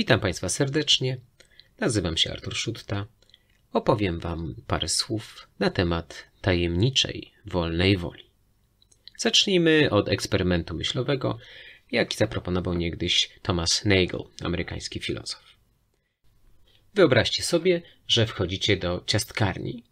Witam Państwa serdecznie. Nazywam się Artur Szutta. Opowiem Wam parę słów na temat tajemniczej wolnej woli. Zacznijmy od eksperymentu myślowego, jaki zaproponował niegdyś Thomas Nagel, amerykański filozof. Wyobraźcie sobie, że wchodzicie do ciastkarni.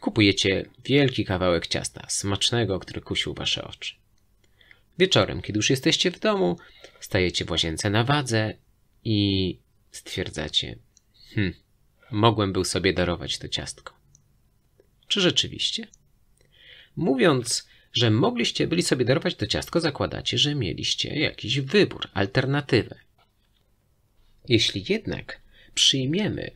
Kupujecie wielki kawałek ciasta, smacznego, który kusił Wasze oczy. Wieczorem, kiedy już jesteście w domu, stajecie w łazience na wadze i stwierdzacie, hm, mogłem był sobie darować to ciastko. Czy rzeczywiście? Mówiąc, że mogliście byli sobie darować to ciastko, zakładacie, że mieliście jakiś wybór, alternatywę. Jeśli jednak przyjmiemy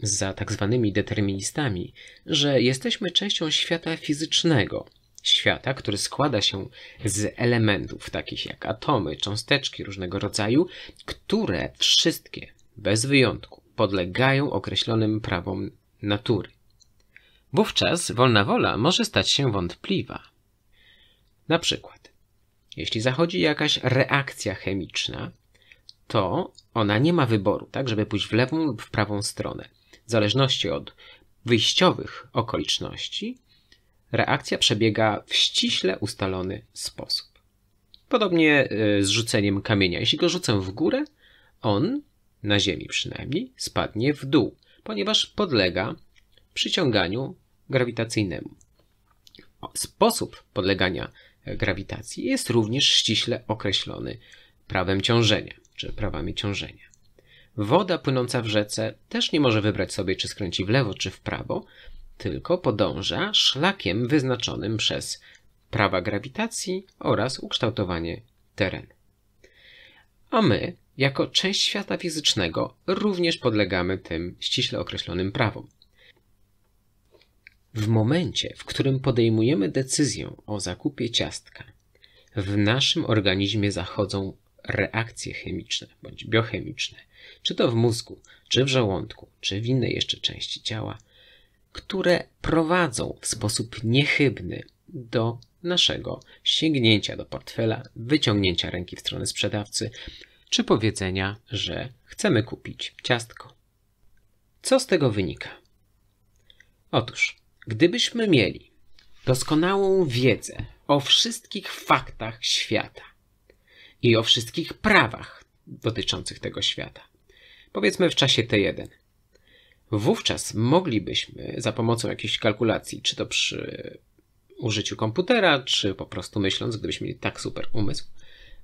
za tak zwanymi deterministami, że jesteśmy częścią świata fizycznego, świata, który składa się z elementów takich jak atomy, cząsteczki różnego rodzaju, które wszystkie, bez wyjątku, podlegają określonym prawom natury. Wówczas wolna wola może stać się wątpliwa. Na przykład, jeśli zachodzi jakaś reakcja chemiczna, to ona nie ma wyboru, tak, żeby pójść w lewą lub w prawą stronę. W zależności od wyjściowych okoliczności, reakcja przebiega w ściśle ustalony sposób. Podobnie y, z rzuceniem kamienia. Jeśli go rzucę w górę, on, na ziemi przynajmniej, spadnie w dół, ponieważ podlega przyciąganiu grawitacyjnemu. Sposób podlegania grawitacji jest również ściśle określony prawem ciążenia, czy prawami ciążenia. Woda płynąca w rzece też nie może wybrać sobie, czy skręci w lewo, czy w prawo, tylko podąża szlakiem wyznaczonym przez prawa grawitacji oraz ukształtowanie terenu. A my, jako część świata fizycznego, również podlegamy tym ściśle określonym prawom. W momencie, w którym podejmujemy decyzję o zakupie ciastka, w naszym organizmie zachodzą reakcje chemiczne bądź biochemiczne, czy to w mózgu, czy w żołądku, czy w innej jeszcze części ciała – które prowadzą w sposób niechybny do naszego sięgnięcia do portfela, wyciągnięcia ręki w stronę sprzedawcy, czy powiedzenia, że chcemy kupić ciastko. Co z tego wynika? Otóż, gdybyśmy mieli doskonałą wiedzę o wszystkich faktach świata i o wszystkich prawach dotyczących tego świata, powiedzmy w czasie T1, Wówczas moglibyśmy za pomocą jakiejś kalkulacji, czy to przy użyciu komputera, czy po prostu myśląc, gdybyśmy mieli tak super umysł,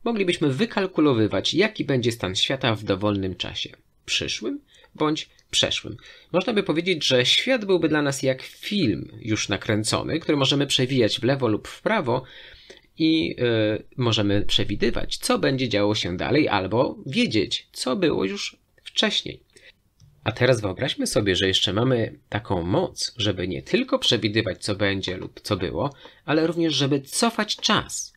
moglibyśmy wykalkulowywać, jaki będzie stan świata w dowolnym czasie przyszłym bądź przeszłym. Można by powiedzieć, że świat byłby dla nas jak film już nakręcony, który możemy przewijać w lewo lub w prawo i yy, możemy przewidywać, co będzie działo się dalej, albo wiedzieć, co było już wcześniej. A teraz wyobraźmy sobie, że jeszcze mamy taką moc, żeby nie tylko przewidywać, co będzie lub co było, ale również, żeby cofać czas.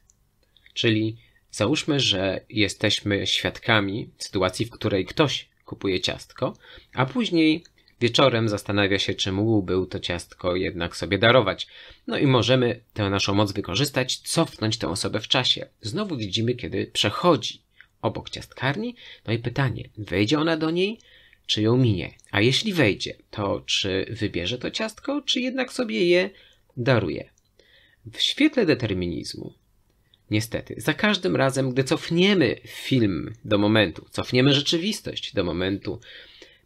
Czyli załóżmy, że jesteśmy świadkami sytuacji, w której ktoś kupuje ciastko, a później wieczorem zastanawia się, czy mógłby to ciastko jednak sobie darować. No i możemy tę naszą moc wykorzystać, cofnąć tę osobę w czasie. Znowu widzimy, kiedy przechodzi obok ciastkarni. No i pytanie, wejdzie ona do niej? czy ją minie. A jeśli wejdzie, to czy wybierze to ciastko, czy jednak sobie je daruje. W świetle determinizmu, niestety, za każdym razem, gdy cofniemy film do momentu, cofniemy rzeczywistość do momentu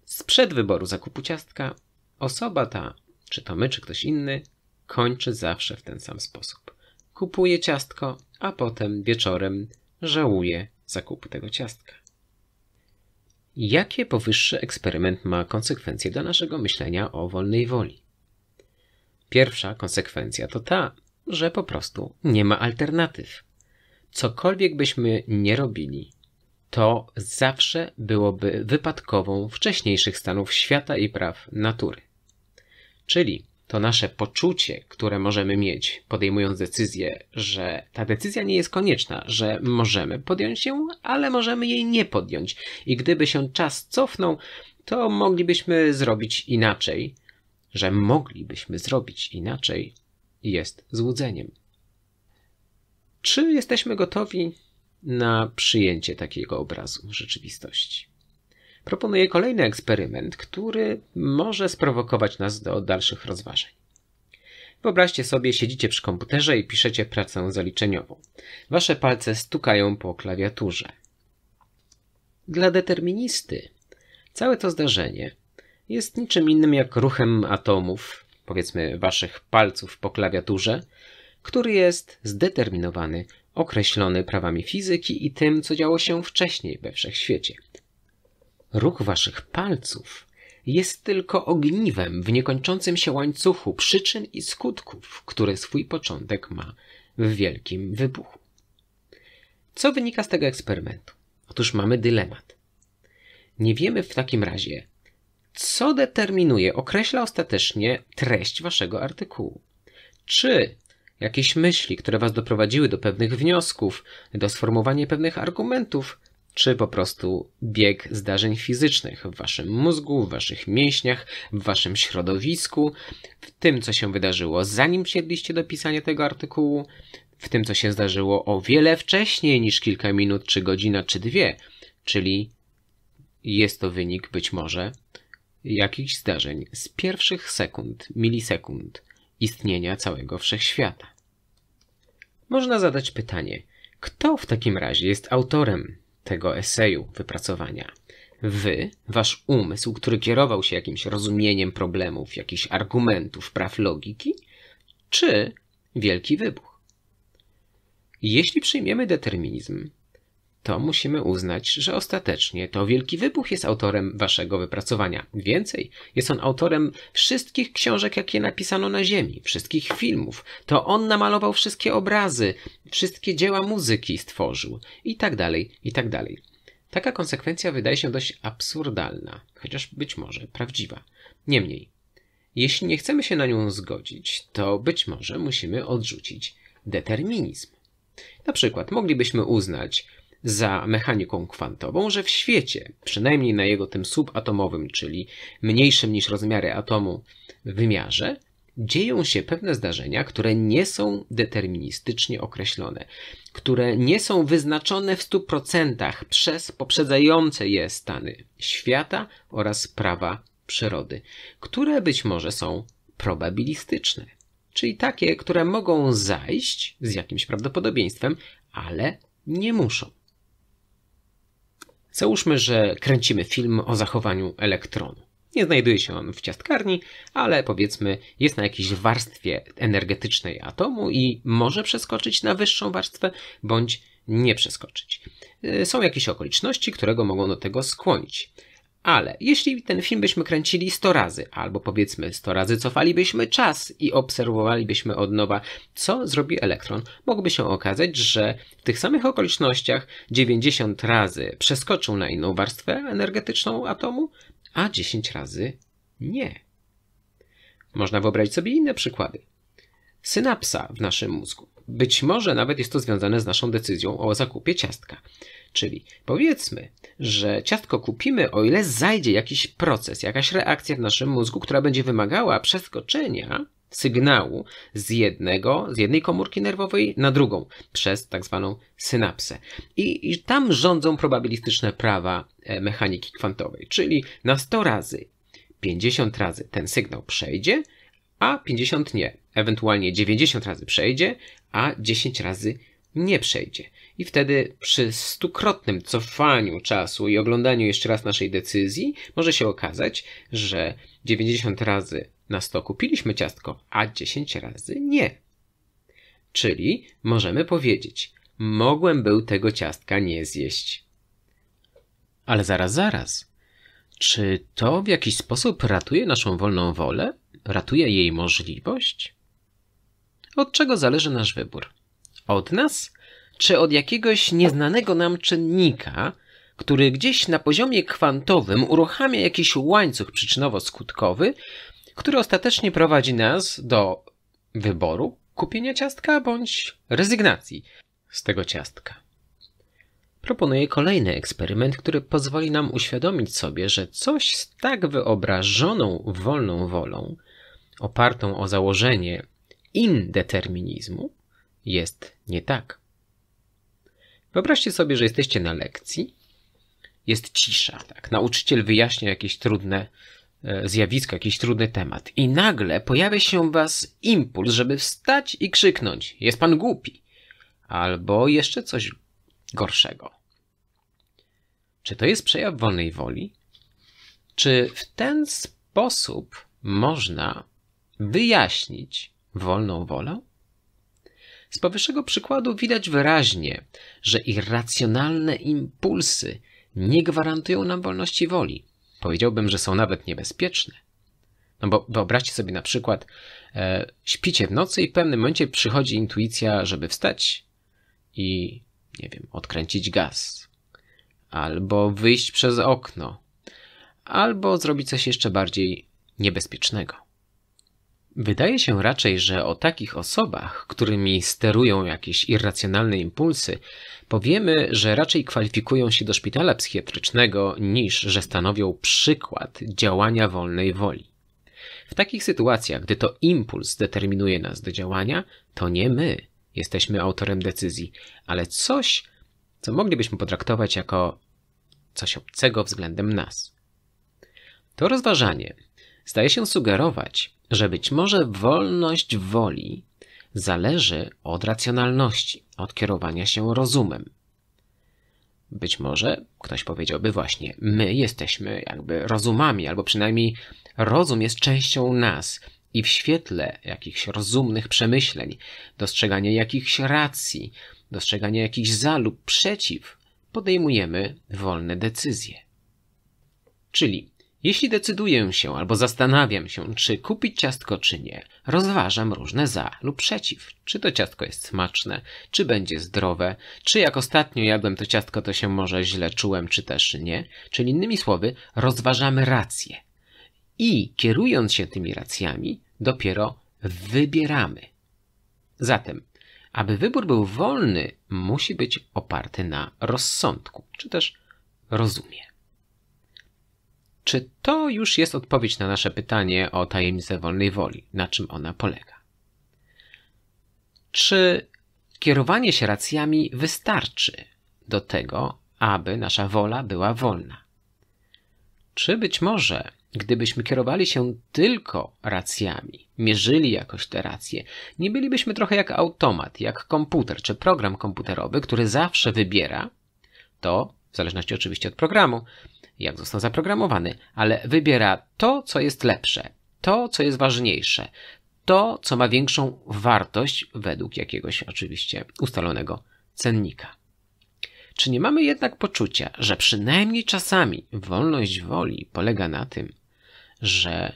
sprzed wyboru zakupu ciastka, osoba ta, czy to my, czy ktoś inny, kończy zawsze w ten sam sposób. Kupuje ciastko, a potem wieczorem żałuje zakupu tego ciastka. Jakie powyższy eksperyment ma konsekwencje dla naszego myślenia o wolnej woli? Pierwsza konsekwencja to ta, że po prostu nie ma alternatyw. Cokolwiek byśmy nie robili, to zawsze byłoby wypadkową wcześniejszych stanów świata i praw natury. Czyli to nasze poczucie, które możemy mieć, podejmując decyzję, że ta decyzja nie jest konieczna, że możemy podjąć ją, ale możemy jej nie podjąć. I gdyby się czas cofnął, to moglibyśmy zrobić inaczej. Że moglibyśmy zrobić inaczej jest złudzeniem. Czy jesteśmy gotowi na przyjęcie takiego obrazu rzeczywistości? proponuję kolejny eksperyment, który może sprowokować nas do dalszych rozważań. Wyobraźcie sobie, siedzicie przy komputerze i piszecie pracę zaliczeniową. Wasze palce stukają po klawiaturze. Dla deterministy całe to zdarzenie jest niczym innym jak ruchem atomów, powiedzmy waszych palców po klawiaturze, który jest zdeterminowany, określony prawami fizyki i tym, co działo się wcześniej we wszechświecie. Ruch waszych palców jest tylko ogniwem w niekończącym się łańcuchu przyczyn i skutków, który swój początek ma w wielkim wybuchu. Co wynika z tego eksperymentu? Otóż mamy dylemat. Nie wiemy w takim razie, co determinuje, określa ostatecznie treść waszego artykułu. Czy jakieś myśli, które was doprowadziły do pewnych wniosków, do sformułowania pewnych argumentów, czy po prostu bieg zdarzeń fizycznych w waszym mózgu, w waszych mięśniach, w waszym środowisku, w tym, co się wydarzyło zanim siedliście do pisania tego artykułu, w tym, co się zdarzyło o wiele wcześniej niż kilka minut, czy godzina, czy dwie, czyli jest to wynik być może jakichś zdarzeń z pierwszych sekund, milisekund istnienia całego wszechświata. Można zadać pytanie, kto w takim razie jest autorem tego eseju, wypracowania. Wy, wasz umysł, który kierował się jakimś rozumieniem problemów, jakichś argumentów, praw logiki, czy wielki wybuch? Jeśli przyjmiemy determinizm, to musimy uznać, że ostatecznie to Wielki Wybuch jest autorem waszego wypracowania. Więcej, jest on autorem wszystkich książek, jakie napisano na Ziemi, wszystkich filmów. To on namalował wszystkie obrazy, wszystkie dzieła muzyki stworzył i tak dalej, i tak dalej. Taka konsekwencja wydaje się dość absurdalna, chociaż być może prawdziwa. Niemniej, jeśli nie chcemy się na nią zgodzić, to być może musimy odrzucić determinizm. Na przykład moglibyśmy uznać, za mechaniką kwantową, że w świecie, przynajmniej na jego tym subatomowym, czyli mniejszym niż rozmiary atomu wymiarze, dzieją się pewne zdarzenia, które nie są deterministycznie określone, które nie są wyznaczone w 100% przez poprzedzające je stany świata oraz prawa przyrody, które być może są probabilistyczne, czyli takie, które mogą zajść z jakimś prawdopodobieństwem, ale nie muszą. Załóżmy, że kręcimy film o zachowaniu elektronu. Nie znajduje się on w ciastkarni, ale powiedzmy jest na jakiejś warstwie energetycznej atomu i może przeskoczyć na wyższą warstwę bądź nie przeskoczyć. Y, są jakieś okoliczności, które go mogą do tego skłonić. Ale jeśli ten film byśmy kręcili 100 razy, albo powiedzmy 100 razy cofalibyśmy czas i obserwowalibyśmy od nowa, co zrobi elektron, mogłoby się okazać, że w tych samych okolicznościach 90 razy przeskoczył na inną warstwę energetyczną atomu, a 10 razy nie. Można wyobrazić sobie inne przykłady. Synapsa w naszym mózgu. Być może nawet jest to związane z naszą decyzją o zakupie ciastka. Czyli powiedzmy, że ciastko kupimy, o ile zajdzie jakiś proces, jakaś reakcja w naszym mózgu, która będzie wymagała przeskoczenia sygnału z jednego, z jednej komórki nerwowej na drugą przez tak zwaną synapsę. I, I, tam rządzą probabilistyczne prawa e, mechaniki kwantowej, czyli na 100 razy 50 razy ten sygnał przejdzie, a 50 nie. Ewentualnie 90 razy przejdzie, a 10 razy nie przejdzie. I wtedy przy stukrotnym cofaniu czasu i oglądaniu jeszcze raz naszej decyzji może się okazać, że 90 razy na 100 kupiliśmy ciastko, a 10 razy nie. Czyli możemy powiedzieć, mogłem był tego ciastka nie zjeść. Ale zaraz, zaraz. Czy to w jakiś sposób ratuje naszą wolną wolę? Ratuje jej możliwość? Od czego zależy nasz wybór? Od nas czy od jakiegoś nieznanego nam czynnika, który gdzieś na poziomie kwantowym uruchamia jakiś łańcuch przyczynowo-skutkowy, który ostatecznie prowadzi nas do wyboru kupienia ciastka bądź rezygnacji z tego ciastka. Proponuję kolejny eksperyment, który pozwoli nam uświadomić sobie, że coś z tak wyobrażoną wolną wolą, opartą o założenie indeterminizmu, jest nie tak. Wyobraźcie sobie, że jesteście na lekcji, jest cisza, tak? Nauczyciel wyjaśnia jakieś trudne e, zjawisko, jakiś trudny temat. I nagle pojawia się was impuls, żeby wstać i krzyknąć: Jest pan głupi! Albo jeszcze coś gorszego. Czy to jest przejaw wolnej woli? Czy w ten sposób można wyjaśnić wolną wolę? Z powyższego przykładu widać wyraźnie, że irracjonalne impulsy nie gwarantują nam wolności woli. Powiedziałbym, że są nawet niebezpieczne. No bo wyobraźcie sobie na przykład, e, śpicie w nocy i w pewnym momencie przychodzi intuicja, żeby wstać i, nie wiem, odkręcić gaz, albo wyjść przez okno, albo zrobić coś jeszcze bardziej niebezpiecznego. Wydaje się raczej, że o takich osobach, którymi sterują jakieś irracjonalne impulsy, powiemy, że raczej kwalifikują się do szpitala psychiatrycznego niż że stanowią przykład działania wolnej woli. W takich sytuacjach, gdy to impuls determinuje nas do działania, to nie my jesteśmy autorem decyzji, ale coś, co moglibyśmy potraktować jako coś obcego względem nas. To rozważanie zdaje się sugerować, że być może wolność woli zależy od racjonalności, od kierowania się rozumem. Być może ktoś powiedziałby właśnie, my jesteśmy jakby rozumami, albo przynajmniej rozum jest częścią nas i w świetle jakichś rozumnych przemyśleń, dostrzegania jakichś racji, dostrzegania jakichś za lub przeciw, podejmujemy wolne decyzje. Czyli jeśli decyduję się albo zastanawiam się, czy kupić ciastko, czy nie, rozważam różne za lub przeciw. Czy to ciastko jest smaczne, czy będzie zdrowe, czy jak ostatnio jadłem to ciastko, to się może źle czułem, czy też nie. Czyli innymi słowy, rozważamy racje. I kierując się tymi racjami, dopiero wybieramy. Zatem, aby wybór był wolny, musi być oparty na rozsądku, czy też rozumie. Czy to już jest odpowiedź na nasze pytanie o tajemnicę wolnej woli, na czym ona polega? Czy kierowanie się racjami wystarczy do tego, aby nasza wola była wolna? Czy być może, gdybyśmy kierowali się tylko racjami, mierzyli jakoś te racje, nie bylibyśmy trochę jak automat, jak komputer czy program komputerowy, który zawsze wybiera to, w zależności oczywiście od programu, jak został zaprogramowany, ale wybiera to, co jest lepsze, to, co jest ważniejsze, to, co ma większą wartość według jakiegoś oczywiście ustalonego cennika. Czy nie mamy jednak poczucia, że przynajmniej czasami wolność woli polega na tym, że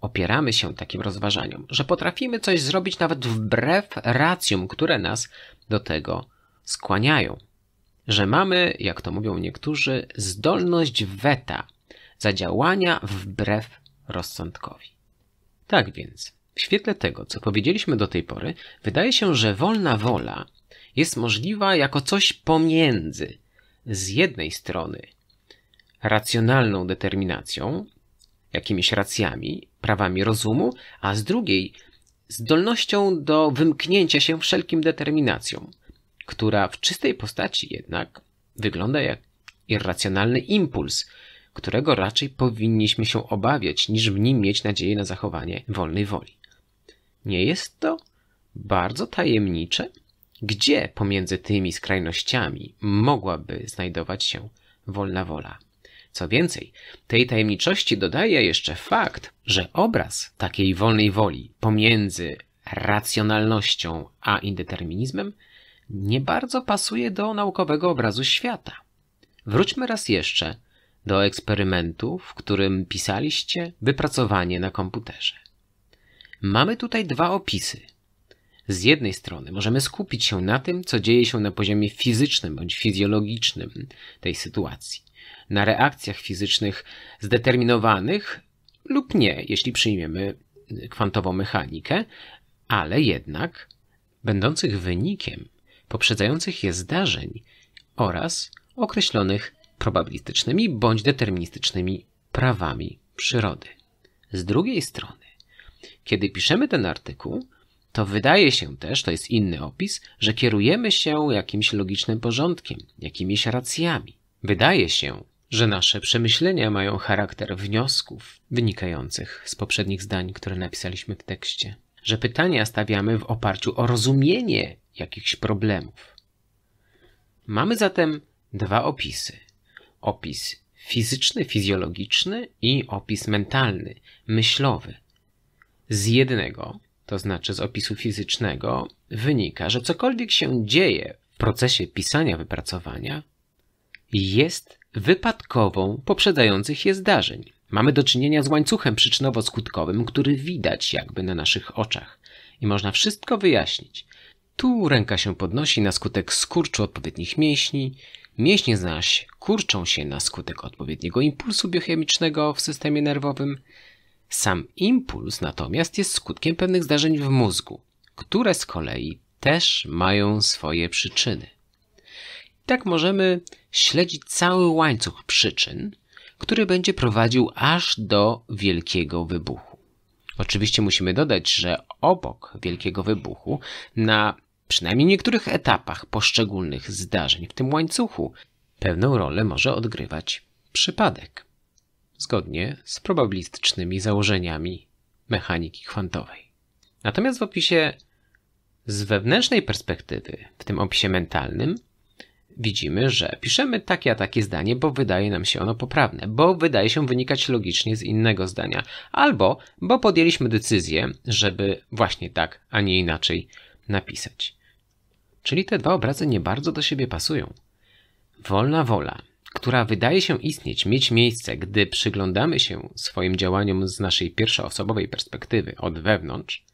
opieramy się takim rozważaniom, że potrafimy coś zrobić nawet wbrew racjom, które nas do tego skłaniają? że mamy, jak to mówią niektórzy, zdolność weta, zadziałania wbrew rozsądkowi. Tak więc, w świetle tego, co powiedzieliśmy do tej pory, wydaje się, że wolna wola jest możliwa jako coś pomiędzy z jednej strony racjonalną determinacją, jakimiś racjami, prawami rozumu, a z drugiej zdolnością do wymknięcia się wszelkim determinacjom, która w czystej postaci jednak wygląda jak irracjonalny impuls, którego raczej powinniśmy się obawiać, niż w nim mieć nadzieję na zachowanie wolnej woli. Nie jest to bardzo tajemnicze? Gdzie pomiędzy tymi skrajnościami mogłaby znajdować się wolna wola? Co więcej, tej tajemniczości dodaje jeszcze fakt, że obraz takiej wolnej woli pomiędzy racjonalnością a indeterminizmem nie bardzo pasuje do naukowego obrazu świata. Wróćmy raz jeszcze do eksperymentu, w którym pisaliście wypracowanie na komputerze. Mamy tutaj dwa opisy. Z jednej strony możemy skupić się na tym, co dzieje się na poziomie fizycznym bądź fizjologicznym tej sytuacji, na reakcjach fizycznych zdeterminowanych lub nie, jeśli przyjmiemy kwantową mechanikę, ale jednak będących wynikiem poprzedzających je zdarzeń oraz określonych probabilistycznymi bądź deterministycznymi prawami przyrody. Z drugiej strony, kiedy piszemy ten artykuł, to wydaje się też, to jest inny opis, że kierujemy się jakimś logicznym porządkiem, jakimiś racjami. Wydaje się, że nasze przemyślenia mają charakter wniosków wynikających z poprzednich zdań, które napisaliśmy w tekście że pytania stawiamy w oparciu o rozumienie jakichś problemów. Mamy zatem dwa opisy: opis fizyczny, fizjologiczny i opis mentalny, myślowy. Z jednego, to znaczy z opisu fizycznego, wynika, że cokolwiek się dzieje w procesie pisania wypracowania, jest wypadkową poprzedzających je zdarzeń. Mamy do czynienia z łańcuchem przyczynowo-skutkowym, który widać jakby na naszych oczach i można wszystko wyjaśnić. Tu ręka się podnosi na skutek skurczu odpowiednich mięśni, mięśnie zaś kurczą się na skutek odpowiedniego impulsu biochemicznego w systemie nerwowym. Sam impuls natomiast jest skutkiem pewnych zdarzeń w mózgu, które z kolei też mają swoje przyczyny. I tak możemy śledzić cały łańcuch przyczyn, który będzie prowadził aż do wielkiego wybuchu. Oczywiście musimy dodać, że obok wielkiego wybuchu, na przynajmniej niektórych etapach poszczególnych zdarzeń w tym łańcuchu, pewną rolę może odgrywać przypadek, zgodnie z probabilistycznymi założeniami mechaniki kwantowej. Natomiast w opisie z wewnętrznej perspektywy, w tym opisie mentalnym, widzimy, że piszemy takie a takie zdanie, bo wydaje nam się ono poprawne, bo wydaje się wynikać logicznie z innego zdania, albo bo podjęliśmy decyzję, żeby właśnie tak, a nie inaczej napisać. Czyli te dwa obrazy nie bardzo do siebie pasują. Wolna wola, która wydaje się istnieć, mieć miejsce, gdy przyglądamy się swoim działaniom z naszej pierwszoosobowej perspektywy od wewnątrz,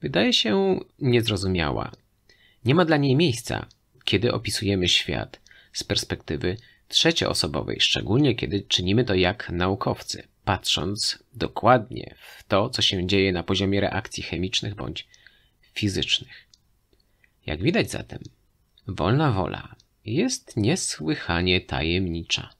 wydaje się niezrozumiała. Nie ma dla niej miejsca, kiedy opisujemy świat z perspektywy trzecioosobowej, szczególnie kiedy czynimy to jak naukowcy, patrząc dokładnie w to, co się dzieje na poziomie reakcji chemicznych bądź fizycznych. Jak widać zatem, wolna wola jest niesłychanie tajemnicza.